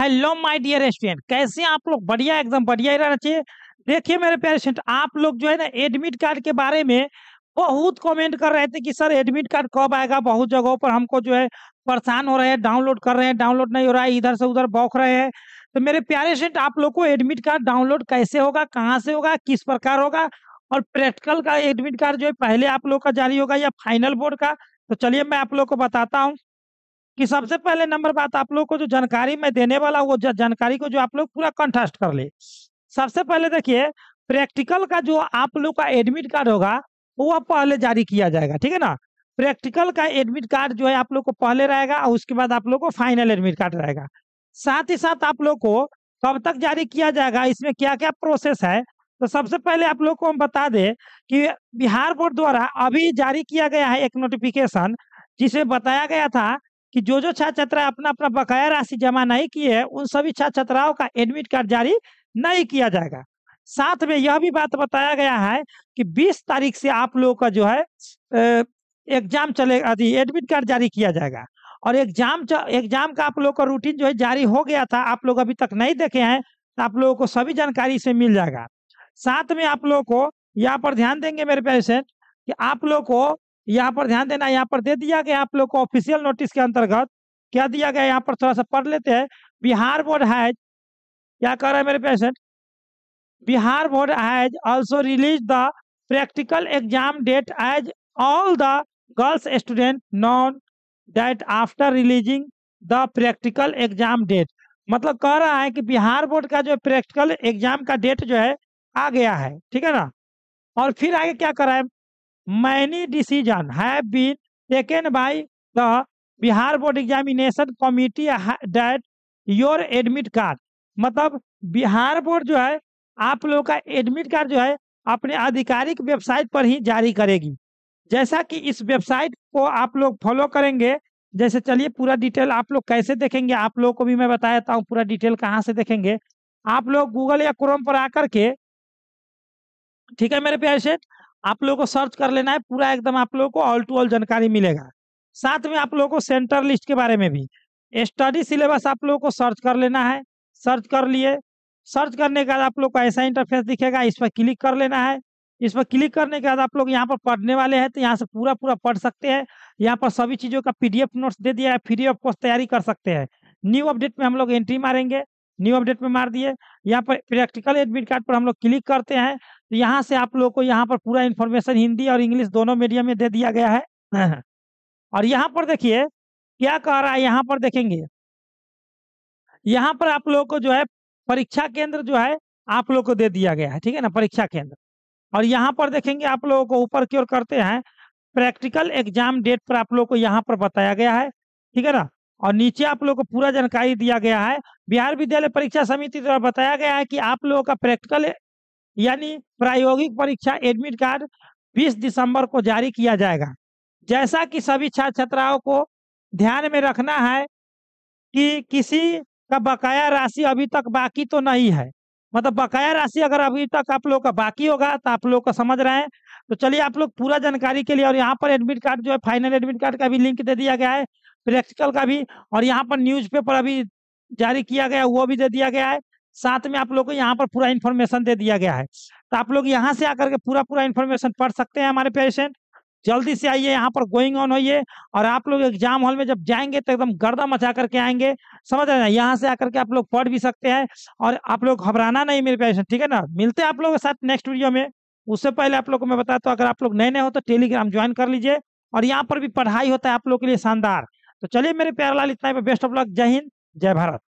hello my dear student कैसे आप लोग बढ़िया एकदम बढ़िया ही रहना चाहिए देखिए मेरे प्यारे स्टूडेंट आप लोग जो है ना एडमिट कार्ड के बारे में बहुत कमेंट कर रहे थे कि सर एडमिट कार्ड कब आएगा बहुत जगहों पर हमको जो है परेशान हो रहे हैं डाउनलोड कर रहे हैं डाउनलोड नहीं हो रहा है इधर से उधर बौख रहे हैं तो मेरे प्यारे स्टूडेंट आप लोग को एडमिट कार्ड डाउनलोड कैसे होगा कहाँ से होगा किस प्रकार होगा और प्रैक्टिकल का एडमिट कार्ड जो है पहले आप लोग का जारी होगा या फाइनल बोर्ड का तो चलिए मैं आप लोग को बताता हूँ कि सबसे पहले नंबर बात आप लोग को जो जानकारी मैं देने वाला वो जानकारी को जो आप लोग पूरा कंठस्थ कर ले सबसे पहले देखिए प्रैक्टिकल का जो आप लोग का एडमिट कार्ड होगा वो पहले जारी किया जाएगा ठीक है ना प्रैक्टिकल का एडमिट कार्ड जो है आप लोग को पहले रहेगा और उसके बाद आप लोग को फाइनल एडमिट कार्ड रहेगा साथ ही साथ आप लोग को कब तक जारी किया जाएगा इसमें क्या क्या प्रोसेस है तो सबसे पहले आप लोग को हम बता दें कि बिहार बोर्ड द्वारा अभी जारी किया गया है एक नोटिफिकेशन जिसे बताया गया था कि जो जो छात्र छात्रा अपना अपना बकाया राशि जमा नहीं किए है उन सभी छात्र छात्राओं का एडमिट कार्ड जारी नहीं किया जाएगा साथ में यह भी बात बताया गया है कि 20 तारीख से आप लोगों का जो है एग्जाम चले एडमिट कार्ड जारी किया जाएगा और एग्जाम एग्जाम का आप लोग का रूटीन जो है जारी हो गया था आप लोग अभी तक नहीं देखे हैं तो आप लोगों को सभी जानकारी से मिल जाएगा साथ में आप लोगों को यहाँ पर ध्यान देंगे मेरे पेशेंट कि आप लोग को यहाँ पर ध्यान देना यहाँ पर दे दिया गया आप लोग को ऑफिशियल नोटिस के अंतर्गत क्या दिया गया यहाँ पर थोड़ा सा पढ़ लेते हैं बिहार बोर्ड हैज क्या कह रहा है मेरे patient Bihar board has also release the practical exam date as all the girls student non date after releasing the practical exam date मतलब कह रहा है कि बिहार बोर्ड का जो प्रैक्टिकल एग्जाम का डेट जो है आ गया है ठीक है ना और फिर आगे क्या कर रहा है मैनी डिसीजन है Bihar board examination committee date your admit card मतलब बिहार बोर्ड जो है आप लोगों का एडमिट कार्ड जो है अपने आधिकारिक वेबसाइट पर ही जारी करेगी जैसा कि इस वेबसाइट को आप लोग फॉलो करेंगे जैसे चलिए पूरा डिटेल आप लोग कैसे देखेंगे आप लोगों को भी मैं बता देता हूँ पूरा डिटेल कहाँ से देखेंगे आप लोग गूगल या क्रोम पर आकर के ठीक है मेरे प्यारे सेठ आप लोगों को सर्च कर लेना है पूरा एकदम आप लोगों को ऑल टू ऑल जानकारी मिलेगा साथ में आप लोगों को सेंटर लिस्ट के बारे में भी स्टडी सिलेबस आप लोगों को सर्च कर लेना है सर्च कर लिए सर्च करने के बाद आप लोग को ऐसा इंटरफेस दिखेगा इस पर क्लिक कर लेना है इस पर क्लिक करने के बाद आप लोग यहाँ पर पढ़ने वाले हैं तो यहाँ से पूरा पूरा पढ़ सकते हैं यहाँ पर सभी चीज़ों का पीडीएफ नोट्स दे दिया है फ्री ऑफ कॉस्ट तैयारी कर सकते हैं न्यू अपडेट में हम लोग एंट्री मारेंगे न्यू अपडेट में मार दिए यहाँ पर प्रैक्टिकल एडमिट कार्ड पर हम लोग क्लिक करते हैं तो यहाँ से आप लोगों को यहाँ पर पूरा इन्फॉर्मेशन हिंदी और इंग्लिश दोनों मीडियम में दे दिया गया है और यहाँ पर देखिए क्या कह रहा है यहाँ पर देखेंगे यहाँ पर आप लोगों को जो है परीक्षा केंद्र जो है आप लोग को दे दिया गया है ठीक है ना परीक्षा केंद्र और यहाँ पर देखेंगे आप लोगों को ऊपर की ओर करते हैं प्रैक्टिकल एग्जाम डेट पर आप लोगों को यहाँ पर बताया गया है ठीक है ना और नीचे आप लोगों को पूरा जानकारी दिया गया है बिहार विद्यालय परीक्षा समिति द्वारा बताया गया है कि आप लोगों का प्रैक्टिकल यानी प्रायोगिक परीक्षा एडमिट कार्ड 20 दिसंबर को जारी किया जाएगा जैसा कि सभी छात्र छात्राओं को ध्यान में रखना है कि किसी का बकाया राशि अभी तक बाकी तो नहीं है मतलब बकाया राशि अगर अभी तक आप लोग का बाकी होगा तो आप लोग का समझ रहे हैं तो चलिए आप लोग पूरा जानकारी के लिए और यहाँ पर एडमिट कार्ड जो है फाइनल एडमिट कार्ड का भी लिंक दे दिया गया है प्रैक्टिकल का भी और यहाँ पर न्यूज़पेपर अभी जारी किया गया वो भी दे दिया गया है साथ में आप लोग को यहाँ पर पूरा इन्फॉर्मेशन दे दिया गया है तो आप लोग यहाँ से आकर के पूरा पूरा इन्फॉर्मेशन पढ़ सकते हैं हमारे पेशेंट जल्दी से आइए यहाँ पर गोइंग ऑन होइए और आप लोग एग्जाम हॉल में जब जाएंगे तो एकदम गर्दा मचा करके आएंगे समझ रहे हैं यहाँ से आकर के आप लोग पढ़ भी सकते हैं और आप लोग घबराना नहीं मेरे पेशेंट ठीक है ना मिलते हैं आप लोगों के साथ नेक्स्ट वीडियो में उससे पहले आप लोग को मैं बताता हूँ अगर आप लोग नए नए हो तो टेलीग्राम ज्वाइन कर लीजिए और यहाँ पर भी पढ़ाई होता है आप लोग के लिए शानदार तो चलिए मेरे प्यार लाल इतना बेस्ट ऑफ लक जय हिंद जय भारत